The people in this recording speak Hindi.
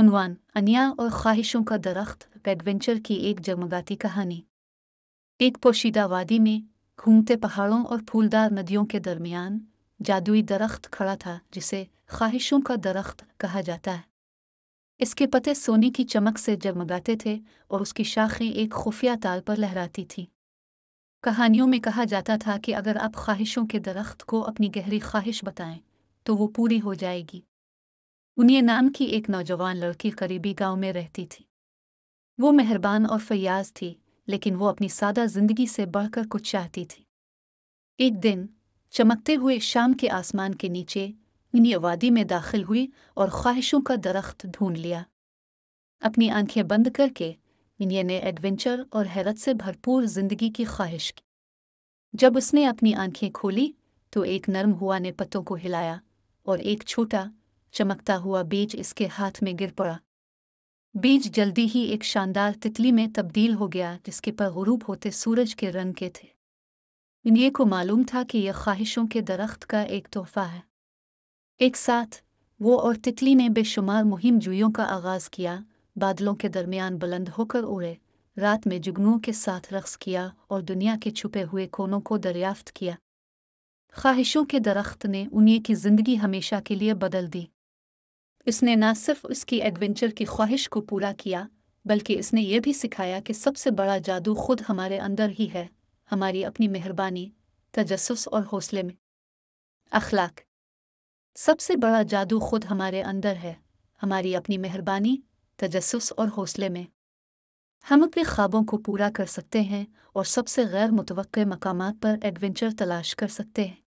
उनवान अनिया और ख्वाहिशों का दरख्त एडवेंचर की एक जगमगाती कहानी एक पोशीदा वादी में घूमते पहाड़ों और फूलदार नदियों के दरमियान जादुई दरख्त खड़ा था जिसे ख्वाहिशों का दरख्त कहा जाता है इसके पते सोने की चमक से जगमगाते थे और उसकी शाखें एक खुफिया ताल पर लहराती थीं कहानियों में कहा जाता था कि अगर आप ख्वाहिशों के दरख्त को अपनी गहरी ख्वाहिश बताएं तो वो पूरी हो जाएगी उन्हें नाम की एक नौजवान लड़की करीबी गांव में रहती थी वो मेहरबान और फयाज थी लेकिन वो अपनी सादा जिंदगी से बढ़कर कुछ चाहती थी एक दिन चमकते हुए शाम के आसमान के नीचे इन्हीं वादी में दाखिल हुई और ख्वाहिशों का दरख्त ढूंढ लिया अपनी आंखें बंद करके इन्हें ने एडवेंचर और हैरत से भरपूर जिंदगी की ख्वाहिश की जब उसने अपनी आंखें खोली तो एक नर्म हुआ ने पत्तों को हिलाया और एक छोटा चमकता हुआ बीज इसके हाथ में गिर पड़ा बीज जल्दी ही एक शानदार तितली में तब्दील हो गया जिसके पर गुरूब होते सूरज के रंग के थे इन्हें को मालूम था कि यह ख्वाहिशों के दरख्त का एक तोहफा है एक साथ वो और तितली ने बेशुमार मुहिम जुइयों का आगाज किया बादलों के दरमियान बुलंद होकर उड़े रात में जुगनुओं के साथ रक्स किया और दुनिया के छुपे हुए कोनों को दरियाफ्त किया ख्वाहिशों के दरख्त ने उन्हीं की जिंदगी हमेशा के लिए बदल दी इसने न सिर्फ उसकी एडवेंचर की ख्वाहिश को पूरा किया बल्कि इसने यह भी सिखाया कि सबसे बड़ा जादू खुद हमारे अंदर ही है हमारी अपनी मेहरबानी तजस्स और हौसले में अखलाक सबसे बड़ा जादू खुद हमारे अंदर है हमारी अपनी मेहरबानी तजस्स और हौसले में हम अपने ख्वाबों को पूरा कर सकते हैं और सबसे गैर मुतव मकाम पर एडवेंचर तलाश कर सकते हैं